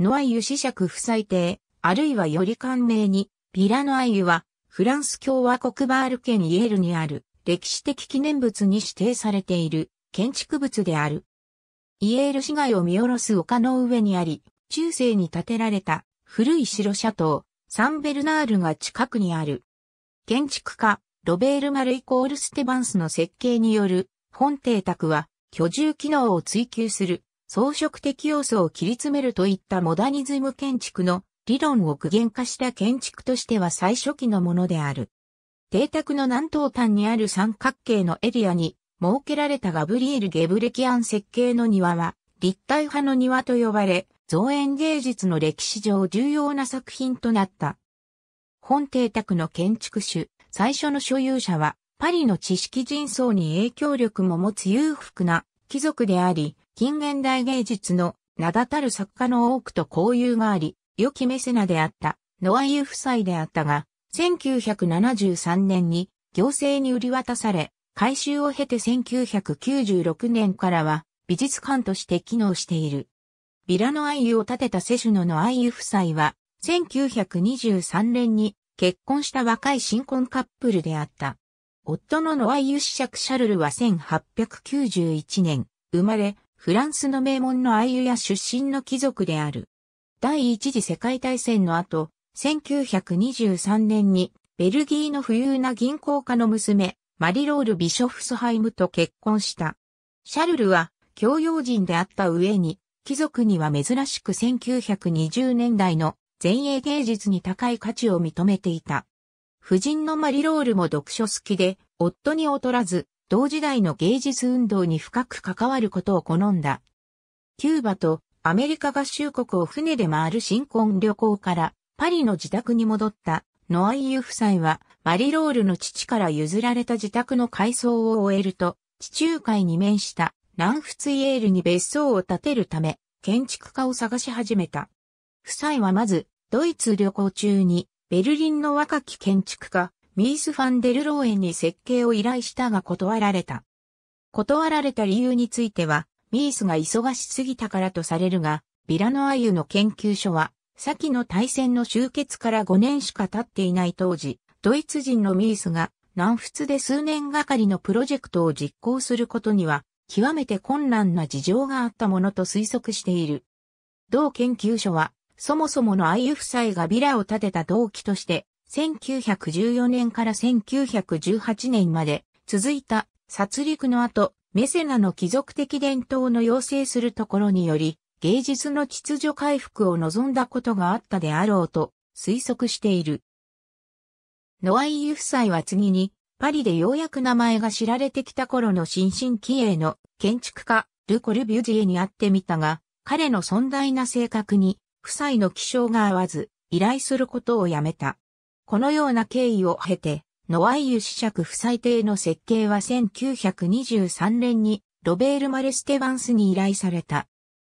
ノアイユ死者夫妻邸、あるいはより簡明に、ピラノアイユは、フランス共和国バール県イエールにある、歴史的記念物に指定されている、建築物である。イエール市街を見下ろす丘の上にあり、中世に建てられた、古い城シャトー、サンベルナールが近くにある。建築家、ロベール・マルイコール・ステバンスの設計による、本邸宅は、居住機能を追求する装飾的要素を切り詰めるといったモダニズム建築の理論を具現化した建築としては最初期のものである。邸宅の南東端にある三角形のエリアに設けられたガブリエル・ゲブレキアン設計の庭は立体派の庭と呼ばれ、造園芸術の歴史上重要な作品となった。本邸宅の建築主、最初の所有者はパリの知識人層に影響力も持つ裕福な貴族であり、近現代芸術の名だたる作家の多くと交友があり、良きメセナであったノアユ夫妻であったが、1973年に行政に売り渡され、改修を経て1996年からは美術館として機能している。ビラの愛を建てたセシュノの愛夫妻は、1923年に結婚した若い新婚カップルであった。夫のノアユ子爵シャルルは1891年生まれ、フランスの名門のアイユヤ出身の貴族である。第一次世界大戦の後、1923年にベルギーの富裕な銀行家の娘、マリロール・ビショフスハイムと結婚した。シャルルは教養人であった上に、貴族には珍しく1920年代の前衛芸術に高い価値を認めていた。夫人のマリロールも読書好きで、夫に劣らず、同時代の芸術運動に深く関わることを好んだ。キューバとアメリカ合衆国を船で回る新婚旅行からパリの自宅に戻ったノアイユ夫妻はマリロールの父から譲られた自宅の改装を終えると地中海に面した南仏イエールに別荘を建てるため建築家を探し始めた。夫妻はまずドイツ旅行中にベルリンの若き建築家ミース・ファンデル・ローエンに設計を依頼したが断られた。断られた理由については、ミースが忙しすぎたからとされるが、ビラノアユの研究所は、先の大戦の終結から5年しか経っていない当時、ドイツ人のミースが南仏で数年がかりのプロジェクトを実行することには、極めて困難な事情があったものと推測している。同研究所は、そもそものアユ夫妻がビラを建てた動機として、1914年から1918年まで続いた殺戮の後、メセナの貴族的伝統の要請するところにより、芸術の秩序回復を望んだことがあったであろうと推測している。ノアイユ夫妻は次に、パリでようやく名前が知られてきた頃の新進気鋭の建築家、ル・コルビュジエに会ってみたが、彼の尊大な性格に、夫妻の気性が合わず、依頼することをやめた。このような経緯を経て、ノワイユ子爵夫妻邸の設計は1923年にロベール・マレステバンスに依頼された。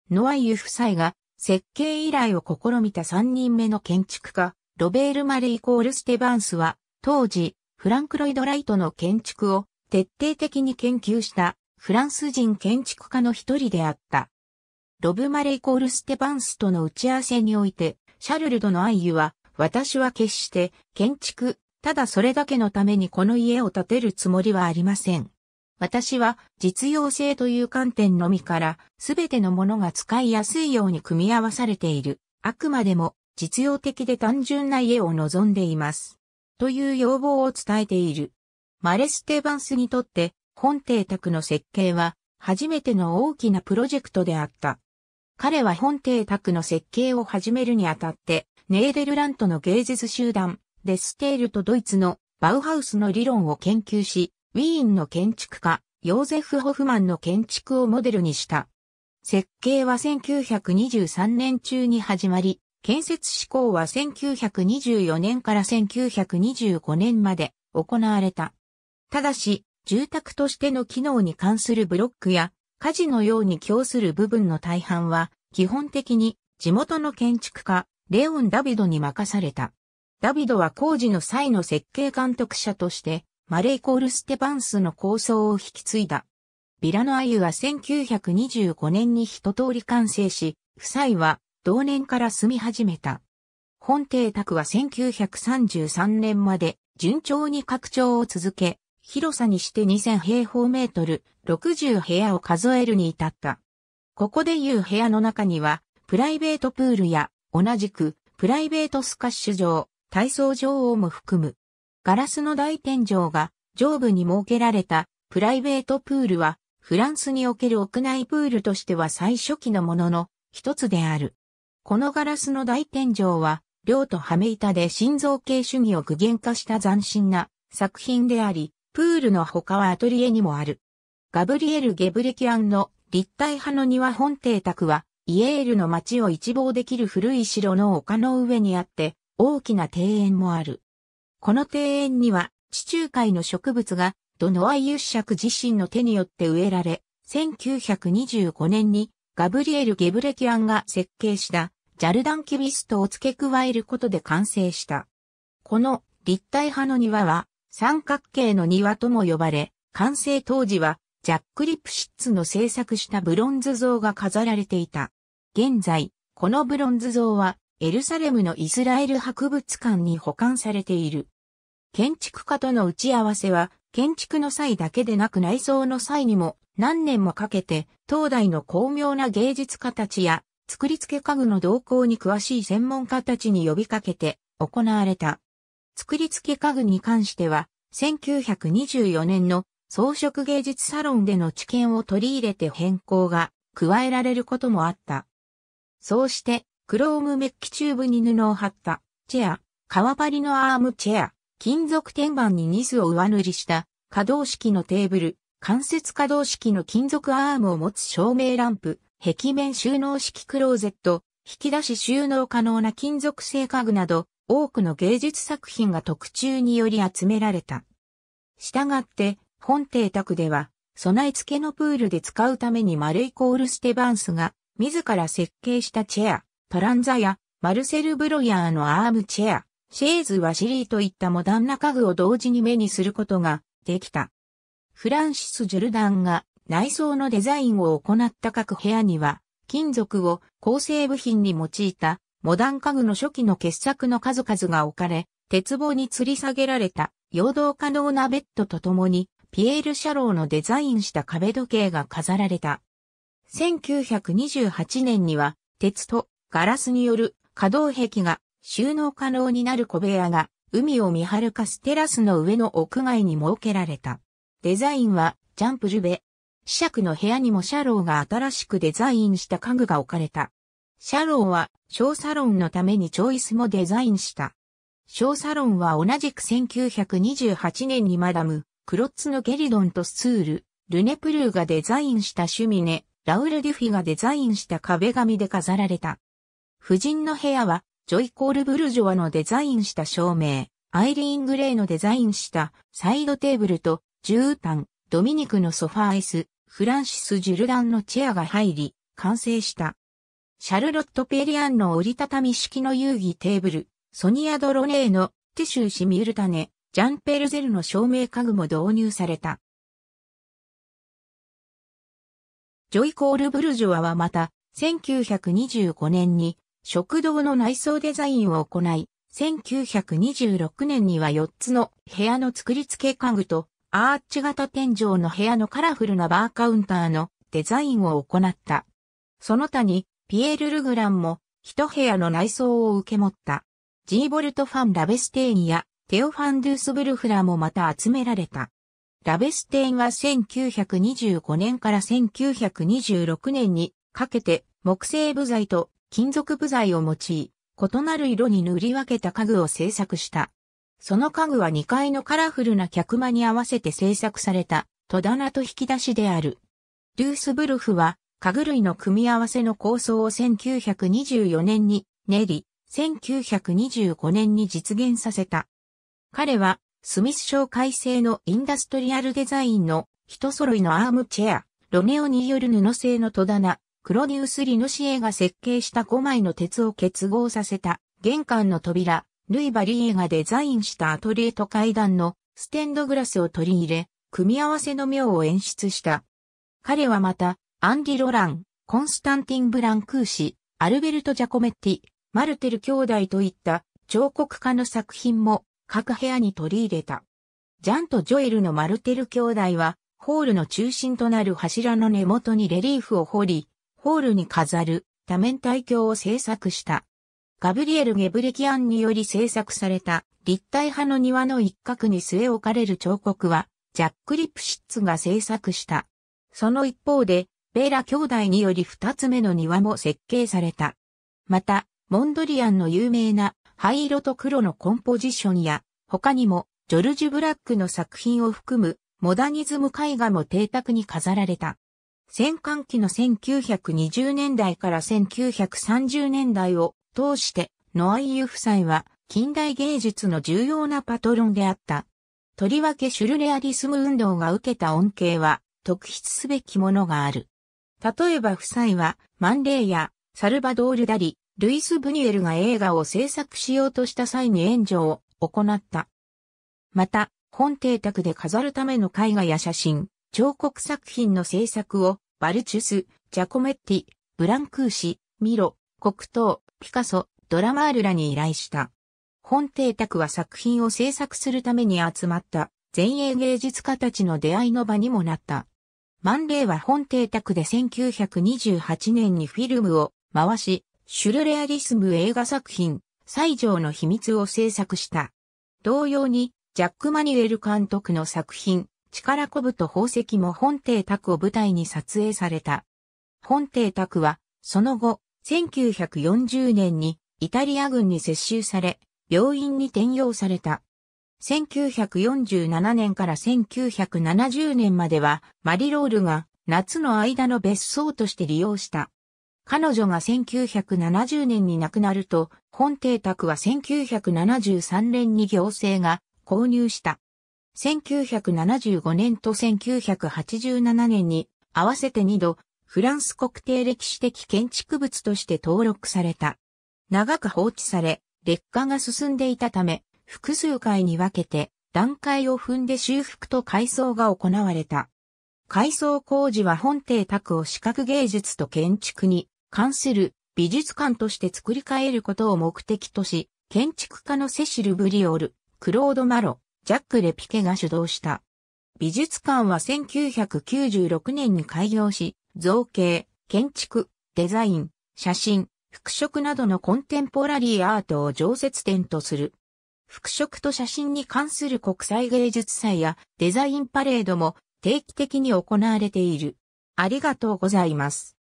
ノワイユ夫妻が設計依頼を試みた3人目の建築家、ロベール・マレイコール・ステバンスは、当時、フランク・ロイド・ライトの建築を徹底的に研究したフランス人建築家の一人であった。ロブ・マレイコール・ステバンスとの打ち合わせにおいて、シャルル・ドのアイユは、私は決して建築、ただそれだけのためにこの家を建てるつもりはありません。私は実用性という観点のみからすべてのものが使いやすいように組み合わされている。あくまでも実用的で単純な家を望んでいます。という要望を伝えている。マレステバンスにとって本邸宅の設計は初めての大きなプロジェクトであった。彼は本邸宅の設計を始めるにあたってネーデルラントの芸術集団、デステールとドイツのバウハウスの理論を研究し、ウィーンの建築家、ヨーゼフ・ホフマンの建築をモデルにした。設計は1923年中に始まり、建設施向は1924年から1925年まで行われた。ただし、住宅としての機能に関するブロックや、火事のように供する部分の大半は、基本的に地元の建築家、レオン・ダビドに任された。ダビドは工事の際の設計監督者として、マレー・コール・ステパンスの構想を引き継いだ。ビラのアユは1925年に一通り完成し、夫妻は同年から住み始めた。本邸宅は1933年まで順調に拡張を続け、広さにして2000平方メートル、60部屋を数えるに至った。ここでいう部屋の中には、プライベートプールや同じく、プライベートスカッシュ場、体操場をも含む。ガラスの大天井が上部に設けられたプライベートプールは、フランスにおける屋内プールとしては最初期のものの一つである。このガラスの大天井は、量と羽目板で心臓系主義を具現化した斬新な作品であり、プールの他はアトリエにもある。ガブリエル・ゲブリキアンの立体派の庭本邸宅は、イエールの街を一望できる古い城の丘の上にあって、大きな庭園もある。この庭園には、地中海の植物が、ドノア・イユッシャク自身の手によって植えられ、1925年に、ガブリエル・ゲブレキアンが設計した、ジャルダンキビストを付け加えることで完成した。この立体派の庭は、三角形の庭とも呼ばれ、完成当時はジャック・リプシッツの制作したブロンズ像が飾られていた。現在、このブロンズ像はエルサレムのイスラエル博物館に保管されている。建築家との打ち合わせは、建築の際だけでなく内装の際にも何年もかけて、当代の巧妙な芸術家たちや、作り付け家具の動向に詳しい専門家たちに呼びかけて行われた。作り付け家具に関しては、1924年の装飾芸術サロンでの知見を取り入れて変更が加えられることもあった。そうして、クロームメッキチューブに布を貼った、チェア、革張りのアームチェア、金属天板にニスを上塗りした可動式のテーブル、関節可動式の金属アームを持つ照明ランプ、壁面収納式クローゼット、引き出し収納可能な金属製家具など、多くの芸術作品が特注により集められた。したがって、本邸宅では、備え付けのプールで使うためにマレイコール・ステバンスが、自ら設計したチェア、トランザや、マルセル・ブロヤーのアームチェア、シェーズ・ワシリーといったモダンな家具を同時に目にすることができた。フランシス・ジュルダンが内装のデザインを行った各部屋には、金属を構成部品に用いたモダン家具の初期の傑作の数々が置かれ、鉄棒に吊り下げられた、陽動可能なベッドとともに、ピエール・シャローのデザインした壁時計が飾られた。1928年には、鉄とガラスによる可動壁が収納可能になる小部屋が海を見張るカステラスの上の屋外に設けられた。デザインはジャンプ・ジュベ。磁石の部屋にもシャローが新しくデザインした家具が置かれた。シャローは小サロンのためにチョイスもデザインした。小サロンは同じく1928年にマダムクロッツのゲリドンとスール、ルネプルーがデザインしたシュミネ、ラウル・デュフィがデザインした壁紙で飾られた。夫人の部屋は、ジョイ・コール・ブルジョワのデザインした照明、アイリーン・グレイのデザインしたサイドテーブルと、絨毯、ドミニクのソファー椅子、フランシス・ジュルダンのチェアが入り、完成した。シャルロット・ペリアンの折りたたみ式の遊戯テーブル、ソニア・ドロネーのティシュー・シミュルタネ、ジャンペルゼルの照明家具も導入された。ジョイ・コール・ブルジュアはまた、1925年に食堂の内装デザインを行い、1926年には4つの部屋の作り付け家具とアーチ型天井の部屋のカラフルなバーカウンターのデザインを行った。その他にピエール・ルグランも一部屋の内装を受け持った。ジーボルト・ファン・ラベステーニやテオファン・ドゥースブルフらもまた集められた。ラベステインは1925年から1926年にかけて木製部材と金属部材を用い、異なる色に塗り分けた家具を製作した。その家具は2階のカラフルな客間に合わせて製作された戸棚と引き出しである。ドゥースブルフは家具類の組み合わせの構想を1924年に練り、1925年に実現させた。彼は、スミス賞改正のインダストリアルデザインの人揃いのアームチェア、ロネオによる布製の戸棚、クロニウス・リノシエが設計した5枚の鉄を結合させた玄関の扉、ルイ・バリエがデザインしたアトリエと階段のステンドグラスを取り入れ、組み合わせの妙を演出した。彼はまた、アンディ・ロラン、コンスタンティン・ブランクー氏、アルベルト・ジャコメッティ、マルテル兄弟といった彫刻家の作品も各部屋に取り入れた。ジャンとジョエルのマルテル兄弟は、ホールの中心となる柱の根元にレリーフを彫り、ホールに飾る多面体鏡を制作した。ガブリエル・ゲブレキアンにより制作された立体派の庭の一角に据え置かれる彫刻は、ジャック・リプシッツが制作した。その一方で、ベーラ兄弟により二つ目の庭も設計された。また、モンドリアンの有名な灰色と黒のコンポジションや、他にも、ジョルジュ・ブラックの作品を含む、モダニズム絵画も邸宅に飾られた。戦艦期の1920年代から1930年代を通して、ノアイユ夫妻は近代芸術の重要なパトロンであった。とりわけシュルレアリスム運動が受けた恩恵は特筆すべきものがある。例えば夫妻はマンレーやサルバドール・ダリ、ルイス・ブニュエルが映画を制作しようとした際に援助を行った。また、本邸宅で飾るための絵画や写真、彫刻作品の制作を、バルチュス、ジャコメッティ、ブランクーシ、ミロ、黒糖、ピカソ、ドラマールらに依頼した。本邸宅は作品を制作するために集まった前衛芸術家たちの出会いの場にもなった。マンレは本邸宅で1928年にフィルムを回し、シュルレアリスム映画作品、西条の秘密を制作した。同様に、ジャック・マニュエル監督の作品、力こぶと宝石も本邸宅を舞台に撮影された。本邸宅は、その後、1940年にイタリア軍に接収され、病院に転用された。1947年から1970年までは、マリロールが夏の間の別荘として利用した。彼女が1970年に亡くなると、本邸宅は1973年に行政が購入した。1975年と1987年に合わせて2度、フランス国定歴史的建築物として登録された。長く放置され、劣化が進んでいたため、複数回に分けて段階を踏んで修復と改装が行われた。改装工事は本邸宅を視覚芸術と建築に関する美術館として作り変えることを目的とし、建築家のセシル・ブリオル、クロード・マロ、ジャック・レピケが主導した。美術館は1996年に開業し、造形、建築、デザイン、写真、服飾などのコンテンポラリーアートを常設展とする。服飾と写真に関する国際芸術祭やデザインパレードも定期的に行われている。ありがとうございます。